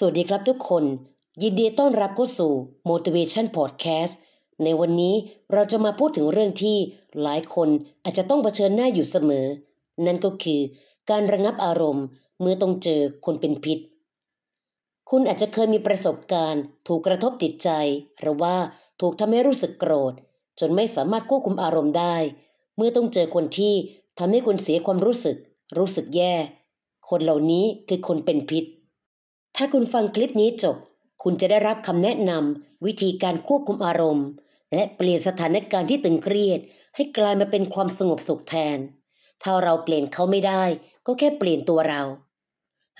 สวัสดีครับทุกคน ยินดีต้อนรับเข้าสู่ Motivation Podcast ในวันนี้เราจะมาพูดถึงเรื่องที่หลายคนอาจจะต้องเผชิญหน้าอยู่เสมอ นั่นก็คือการระงับอารมณ์เมื่อต้องเจอคนเป็นพิษ คุณอาจจะเคยมีประสบการณ์ ถูกกระทบติดใจหรือว่าถูกทำให้รู้สึกโกรธ จนไม่สามารถควบคุมอารมณ์ได้ เมื่อต้องเจอคนที่ทำให้คุณเสียความรู้สึก รู้สึกแย่ คนเหล่านี้คือคนเป็นพิษถ้าคุณฟังคลิปนี้จบ คุณจะได้รับคำแนะนำวิธีการควบคุมอารมณ์ และเปลี่ยนสถานการณ์ที่ตึงเครียด ให้กลายมาเป็นความสงบสุขแทน ถ้าเราเปลี่ยนเขาไม่ได้ ก็แค่เปลี่ยนตัวเรา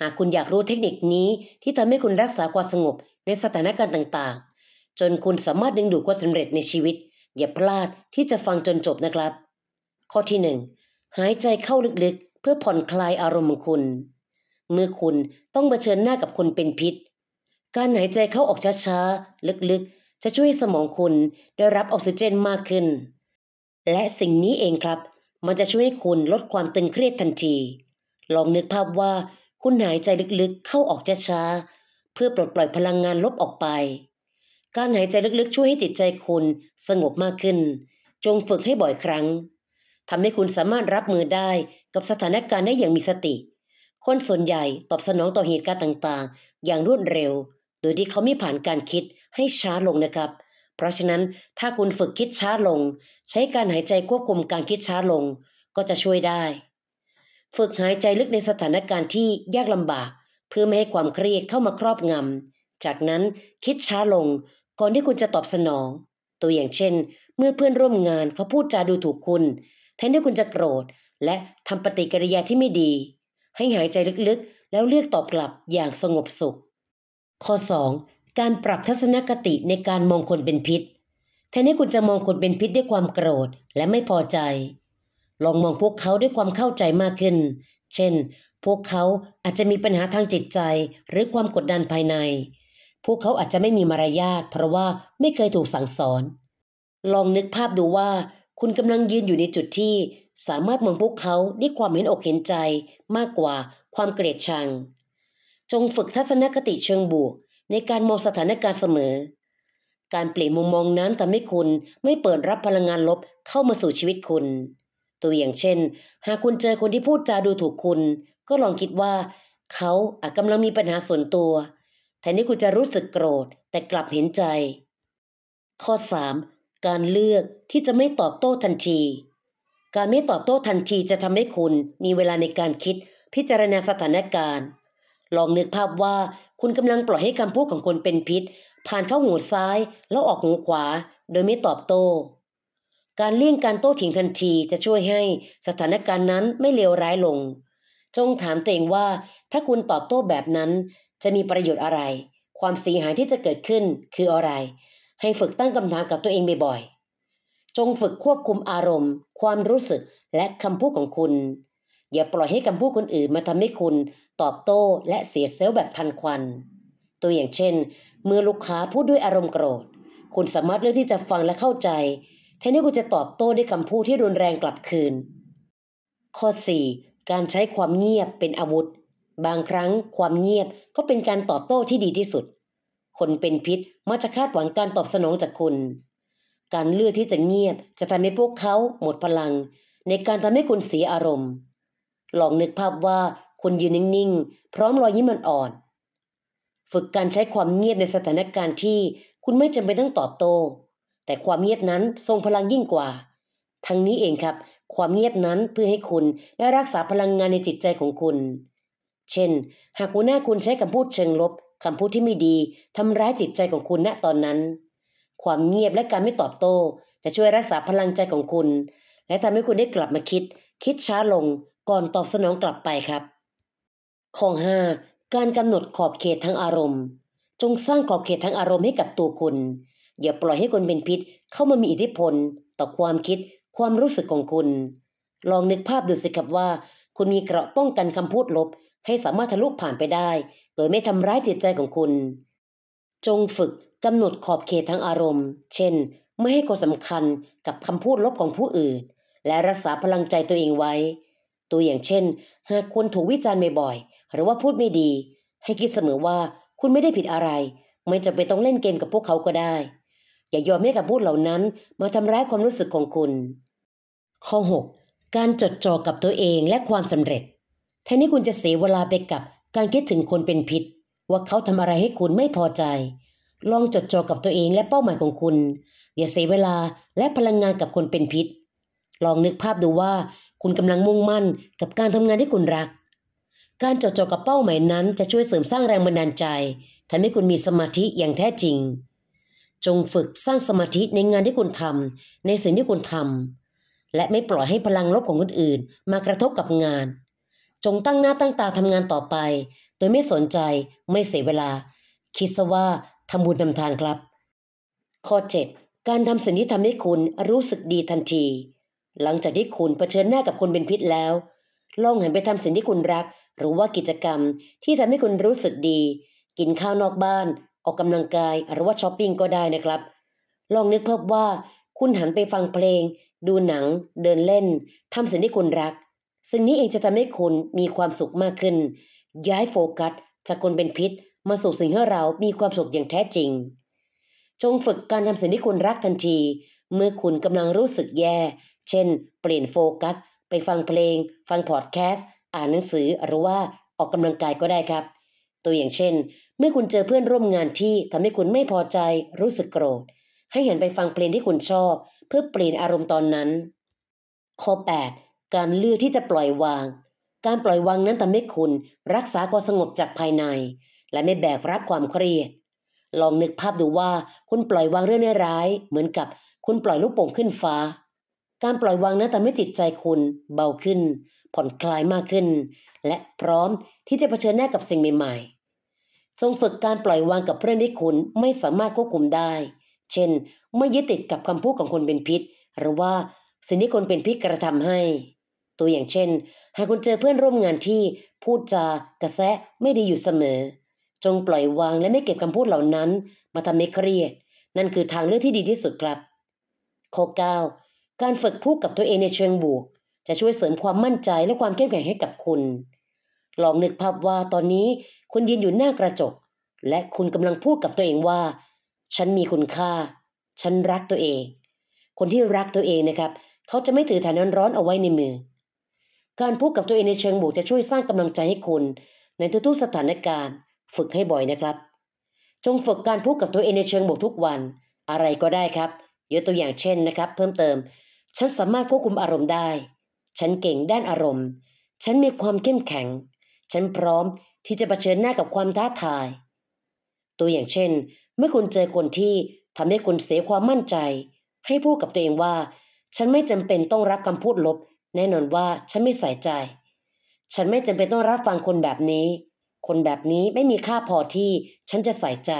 หากคุณอยากรู้เทคนิคนี้ที่ทำให้คุณรักษาความสงบในสถานการณ์ต่าง ๆ จนคุณสามารถดึงดูดความสำเร็จในชีวิต อย่าพลาดที่จะฟังจนจบนะครับ ข้อที่1หายใจเข้าลึก ๆ เพื่อผ่อนคลายอารมณ์ของคุณเมื่อคุณต้องเผชิญหน้ากับคนเป็นพิษ การหายใจเข้าออกช้าๆ ลึกๆ จะช่วยสมองคุณได้รับออกซิเจนมากขึ้น และสิ่งนี้เองครับ มันจะช่วยให้คุณลดความตึงเครียดทันที ลองนึกภาพว่า คุณหายใจลึกๆ เข้าออกช้าๆเพื่อปลดปล่อยพลังงานลบออกไป การหายใจลึกๆช่วยให้จิตใจคุณสงบมากขึ้น จงฝึกให้บ่อยครั้งทำให้คุณสามารถรับมือได้กับสถานการณ์ได้อย่างมีสติคนส่วนใหญ่ตอบสนองต่อเหตุการณ์ต่างๆ อย่างรวดเร็ว โดยที่เขาไม่ผ่านการคิดให้ช้าลงนะครับ เพราะฉะนั้นถ้าคุณฝึกคิดช้าลง ใช้การหายใจควบคุมการคิดช้าลง ก็จะช่วยได้ ฝึกหายใจลึกในสถานการณ์ที่ยากลำบาก เพื่อไม่ให้ความเครียดเข้ามาครอบงำจากนั้นคิดช้าลง ก่อนที่คุณจะตอบสนอง ตัวอย่างเช่น เมื่อเพื่อนร่วมงานเขาพูดจาดูถูกคุณแทนที่คุณจะโกรธและทำปฏิกิริยาที่ไม่ดีให้หายใจลึกๆ แล้วเลือกตอบกลับอย่างสงบสุข ข้อ 2. การปรับทัศนคติในการมองคนเป็นพิษ แทนที่คุณจะมองคนเป็นพิษด้วยความโกรธ และไม่พอใจ ลองมองพวกเขาด้วยความเข้าใจมากขึ้น เช่น พวกเขาอาจจะมีปัญหาทางจิตใจหรือความกดดันภายใน พวกเขาอาจจะไม่มีมารยาท เพราะว่าไม่เคยถูกสั่งสอน ลองนึกภาพดูว่าคุณกำลังยืนอยู่ในจุดที่สามารถมองพวกเขาด้วยความเห็นอกเห็นใจมากกว่าความเกลียดชัง จงฝึกทัศนคติเชิงบวก ในการมองสถานการณ์เสมอ การเปลี่ยนมุมมองนั้นทำให้คุณไม่เปิดรับพลังงานลบเข้ามาสู่ชีวิตคุณ ตัวอย่างเช่น หากคุณเจอคนที่พูดจาดูถูกคุณ ก็ลองคิดว่า เขาอาจกำลังมีปัญหาส่วนตัว แทนที่คุณจะรู้สึกโกรธ แต่กลับเห็นใจ ข้อ 3. การเลือกที่จะไม่ตอบโต้ทันทีการไม่ตอบโต้ทันทีจะทำให้คุณมีเวลาในการคิดพิจารณาสถานการณ์ ลองนึกภาพว่าคุณกำลังปล่อยให้คำพูดของคนเป็นพิษผ่านเข้าหูซ้ายแล้วออกหูขวาโดยไม่ตอบโต้ การเลี่ยงการโต้เถียงทันทีจะช่วยให้สถานการณ์นั้นไม่เลวร้ายลง จงถามตัวเองว่าถ้าคุณตอบโต้แบบนั้นจะมีประโยชน์อะไร ความเสียหายที่จะเกิดขึ้นคืออะไร ให้ฝึกตั้งคำถามกับตัวเองบ่อยๆจงฝึกควบคุมอารมณ์ ความรู้สึกและคำพูดของคุณ อย่าปล่อยให้คำพูดคนอื่นมาทำให้คุณตอบโต้ และเสียเซลล์แบบทันควัน ตัวอย่างเช่น เมื่อลูกค้าพูดด้วยอารมณ์โกรธ คุณสามารถเลือกที่จะฟังและเข้าใจ แทนที่คุณจะตอบโต้ด้วยคำพูดที่รุนแรงกลับคืน ข้อ 4. การใช้ความเงียบเป็นอาวุธ บางครั้ง ความเงียบก็เป็นการตอบโต้ที่ดีที่สุด คนเป็นพิษมักจะคาดหวังการตอบสนองจากคุณการเลือกที่จะเงียบจะทำให้พวกเขา หมดพลัง ในการทำให้คุณเสียอารมณ์ ลองนึกภาพว่าคุณยืนนิ่ง ๆ พร้อมรอยยิ้มอ่อนๆฝึกการใช้ความเงียบในสถานการณ์ที่คุณไม่จำเป็นต้องตอบโต้ แต่ความเงียบนั้นทรงพลังยิ่งกว่า ทั้งนี้เองครับ ความเงียบนั้นเพื่อให้คุณได้รักษาพลังงานในจิตใจของคุณ เช่น หากหัวหน้าคุณใช้คำพูดเชิงลบคำพูดที่ไม่ดีทำร้ายจิตใจของคุณณตอนนั้นความเงียบและการไม่ตอบโต้ จะช่วยรักษาพลังใจของคุณ และทำให้คุณได้กลับมาคิด คิดช้าลงก่อนตอบสนองกลับไปครับข้อ5การกำหนดขอบเขตทางอารมณ์ จงสร้างขอบเขตทางอารมณ์ให้กับตัวคุณอย่าปล่อยให้คนเป็นพิษ เข้ามามีอิทธิพล ต่อความคิดความรู้สึกของคุณ ลองนึกภาพดูสิครับว่า คุณมีเกราะป้องกันคำพูดลบ ให้สามารถทะลุผ่านไปได้ โดยไม่ทำร้ายจิตใจของคุณ จงฝึกกำหนดขอบเขตทางอารมณ์ เช่น ไม่ให้ความสำคัญกับคำพูดลบของผู้อื่น และรักษาพลังใจตัวเองไว้ ตัวอย่างเช่น หากคุณถูกวิจารณ์บ่อยๆ หรือว่าพูดไม่ดี ให้คิดเสมอว่าคุณไม่ได้ผิดอะไร ไม่จำเป็นต้องเล่นเกมกับพวกเขาก็ได้ อย่ายอมให้กับพูดเหล่านั้นมาทำร้ายความรู้สึกของคุณ ข้อ 6. การจดจ่อกับตัวเองและความสำเร็จ แทนที่คุณจะเสียเวลาไปกับการคิดถึงคนเป็นพิษว่าเขาทำอะไรให้คุณไม่พอใจลองจดจ่อกับตัวเองและเป้าหมายของคุณ อย่าเสียเวลาและพลังงานกับคนเป็นพิษ ลองนึกภาพดูว่าคุณกำลังมุ่งมั่นกับการทำงานที่คุณรัก การจดจ่อกับเป้าหมายนั้น จะช่วยเสริมสร้างแรงบันดาลใจ ทำให้คุณมีสมาธิอย่างแท้จริง จงฝึกสร้างสมาธิในงานที่คุณทำในสิ่งที่คุณทำ และไม่ปล่อยให้พลังลบของคนอื่นมากระทบกับงาน จงตั้งหน้าตั้งตาทำงานต่อไป โดยไม่สนใจไม่เสียเวลา คิดซะว่าทาบุญทาทานครับ ข้อ7การทำสิ่งที่ทำให้คุณรู้สึกดีทันที หลังจากที่คุณเผชิญหน้ากับคนเป็นพิษแล้ว ลองหันไปทำสิ่งที่คุณรัก หรือว่ากิจกรรม ที่ทำให้คุณรู้สึกดี กินข้าวนอกบ้าน ออกกำลังกาย หรือว่าช้อปปิ้งก็ได้นะครับ ลองนึกเพิ่มว่าคุณหันไปฟังเพลง ดูหนังเดินเล่นทำสิ่งที่คุณรัก สิ่งนี้เองจะทำให้คุณมีความสุขมากขึ้น ย้ายโฟกัสจากคนเป็นพิษมาส่งสิ่งให้เรา มีความสุขอย่างแท้จริง จงฝึกการทำสิ่งที่คุณรักทันที เมื่อคุณกำลังรู้สึกแย่ เช่น เปลี่ยนโฟกัส ไปฟังเพลง ฟังพอดแคสต์ อ่านหนังสือ หรือว่าออกกำลังกายก็ได้ครับ ตัวอย่างเช่น เมื่อคุณเจอเพื่อนร่วมงานที่ทำให้คุณไม่พอใจ รู้สึกโกรธ ให้เห็นไปฟังเพลงที่คุณชอบ เพื่อเปลี่ยนอารมณ์ตอนนั้น ข้อ 8 การเลือกที่จะปล่อยวาง การปล่อยวางนั้นทำให้คุณรักษาความสงบจากภายในและไม่แบกรับความเครียด ลองนึกภาพดูว่าคุณปล่อยวางเรื่องร้าย เหมือนกับคุณปล่อยลูกโป่งขึ้นฟ้า การปล่อยวางนั้นทำให้จิตใจคุณ เบาขึ้น ผ่อนคลายมากขึ้น และพร้อมที่จะเผชิญหน้ากับสิ่งใหม่ ๆ จงฝึกการปล่อยวางกับเรื่องที่คุณไม่สามารถควบคุมได้ เช่นไม่ยึดติดกับคำพูดของคนเป็นพิษ หรือว่าสิ่งที่คนเป็นพิษกระทำให้ ตัวอย่างเช่น หากคุณเจอเพื่อนร่วมงานที่พูดจากระแซะไม่ดีอยู่เสมอจงปล่อยวางและไม่เก็บคำพูดเหล่านั้น มาทำให้เครียด นั่นคือทางเลือกที่ดีที่สุดครับ ข้อ9การฝึกพูดกับตัวเองในเชิงบวกจะช่วยเสริมความมั่นใจและความเข้มแข็งให้กับคุณ ลองนึกภาพว่าตอนนี้คุณยืนอยู่หน้ากระจก และคุณกำลังพูดกับตัวเองว่า ฉันมีคุณค่า ฉันรักตัวเอง คนที่รักตัวเองนะครับ เขาจะไม่ถือฐานนั้นร้อนเอาไว้ในมือ การพูดกับตัวเองในเชิงบวกจะช่วยสร้างกำลังใจให้คุณในทุกๆสถานการณ์ฝึกให้บ่อยนะครับ จงฝึกการพูดกับตัวเองในเชิงบวกทุกวัน อะไรก็ได้ครับยกตัวอย่างเช่นนะครับ เพิ่มเติม ฉันสามารถควบคุมอารมณ์ได้ ฉันเก่งด้านอารมณ์ ฉันมีความเข้มแข็ง ฉันพร้อมที่จะะเผชิญหน้ากับความท้าทาย ตัวอย่างเช่น เมื่อคุณเจอคนที่ทำให้คุณเสียความมั่นใจ ให้พูดกับตัวเองว่า ฉันไม่จำเป็นต้องรับคำพูดลบ แน่นอนว่าฉันไม่ใส่ใจ ฉันไม่จำเป็นต้องรับฟังคนแบบนี้คนแบบนี้ไม่มีค่าพอที่ฉันจะใส่ใจ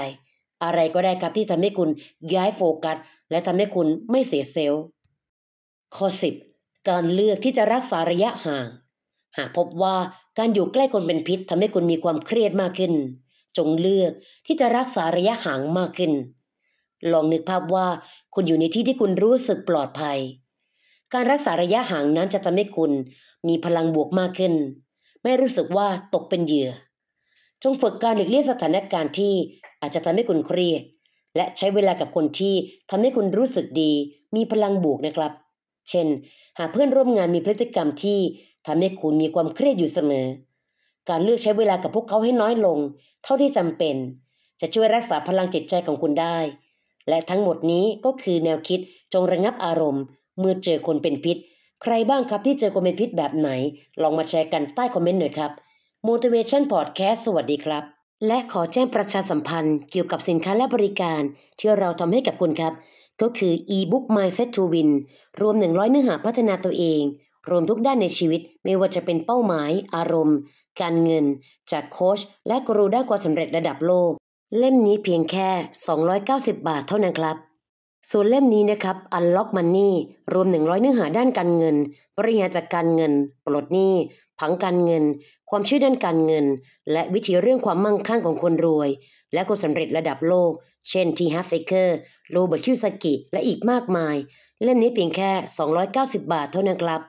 อะไรก็ได้ครับที่ทำให้คุณย้ายโฟกัสและทำให้คุณไม่เสียเซลล์ ข้อ10การเลือกที่จะรักษาระยะห่าง หากพบว่าการอยู่ใกล้คนเป็นพิษทำให้คุณมีความเครียดมากขึ้น จงเลือกที่จะรักษาระยะห่างมากขึ้น ลองนึกภาพว่าคุณอยู่ในที่ที่คุณรู้สึกปลอดภัย การรักษาระยะห่างนั้นจะทำให้คุณ มีพลังบวกมากขึ้น ไม่รู้สึกว่าตกเป็นเหยื่อจงฝึกการหลีกเลี่ยงสถานการณ์ที่อาจจะทำให้คุณเครียด และใช้เวลากับคนที่ทำให้คุณรู้สึกดี มีพลังบวกนะครับ เช่น หากเพื่อนร่วมงานมีพฤติกรรมที่ทำให้คุณมีความเครียดอยู่เสมอ การเลือกใช้เวลากับพวกเขาให้น้อยลง เท่าที่จำเป็น จะช่วยรักษาพลังจิตใจของคุณได้ และทั้งหมดนี้ก็คือแนวคิดจงระงับอารมณ์ เมื่อเจอคนเป็นพิษ ใครบ้างครับที่เจอคนเป็นพิษแบบไหน ลองมาแชร์กันใต้คอมเมนต์หน่อยครับ Motivation Podcast สวัสดีครับ และขอแจ้งประชาสัมพันธ์ เกี่ยวกับสินค้าและบริการ ที่เราทำให้กับคุณครับ ก็คือ e-book mindset to win รวม 100เนื้อหาพัฒนาตัวเอง รวมทุกด้านในชีวิตไม่ว่าจะเป็นเป้าหมาย อารมณ์ การเงิน จากโค้ชและกรูด้านความสำเร็จระดับโลก เล่มนี้เพียงแค่ 290 บาทเท่านั้นครับส่วนเล่มนี้นะครับ Unlock Money รวม 100เนื้อหาด้านการเงินบริหารจัดการเงิน ปลดหนี้ ผังการเงิน ความช่วยด้านการเงิน และวิธีเรื่องความมั่งคั่งของคนรวย และคนสำเร็จระดับโลก เช่นทีฮัฟเฟเกอร์โรเบิร์ตคิวสกิและอีกมากมาย เล่มนี้เพียงแค่ 290 บาทเท่านั้นครับ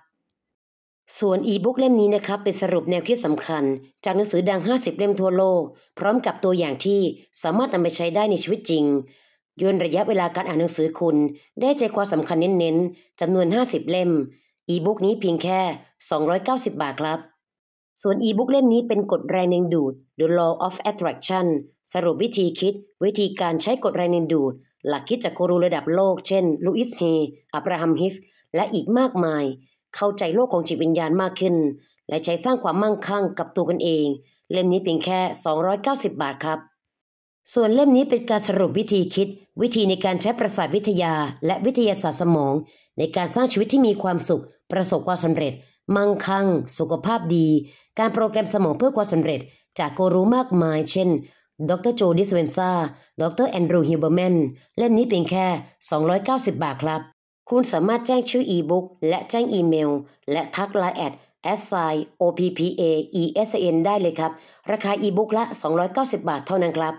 ส่วนอีบุ๊กเล่มนี้นะครับ เป็นสรุปแนวคิดสำคัญ จากหนังสือดัง50เล่มทั่วโลก พร้อมกับตัวอย่างที่สามารถนำไปใช้ได้ในชีวิตจริงย่นระยะเวลาการอ่านหนังสือคุณ ได้ใจความสำคัญเน้นๆจำนวน 50 เล่ม อีบุ๊กนี้เพียงแค่ 290 บาทครับ ส่วนอีบุ๊กเล่มนี้เป็นกฎแรงดึงดูด The Law of Attraction สรุปวิธีคิด วิธีการใช้กฎแรงดึงดูด หลักคิดจากครูระดับโลกเช่น ลูอิสเฮ อับราฮัมฮิสและอีกมากมาย เข้าใจโลกของจิตวิญญาณมากขึ้น และใช้สร้างความมั่งคั่งกับตัวกันเอง เล่มนี้เพียงแค่ 290 บาทครับส่วนเล่มนี้เป็นการสรุปวิธีคิด วิธีในการใช้ประสาทวิทยาและวิทยาศาสตร์สมอง ในการสร้างชีวิตที่มีความสุข ประสบความสำเร็จ มั่งคั่งสุขภาพดี การโปรแกรมสมองเพื่อความสำเร็จจากกูรู้มากมายเช่นดรโจดิสเวนซาดรแอนดรูฮิวเบอร์แมนเล่มนี้เป็นแค่ 290 บาทครับ คุณสามารถแจ้งชื่ออีบุ๊กและแจ้งอีเมลและทักไลน์แอด s i o p p a e s n ได้เลยครับ ราคาอีบุ๊กละ290 บาทเท่านั้นครับ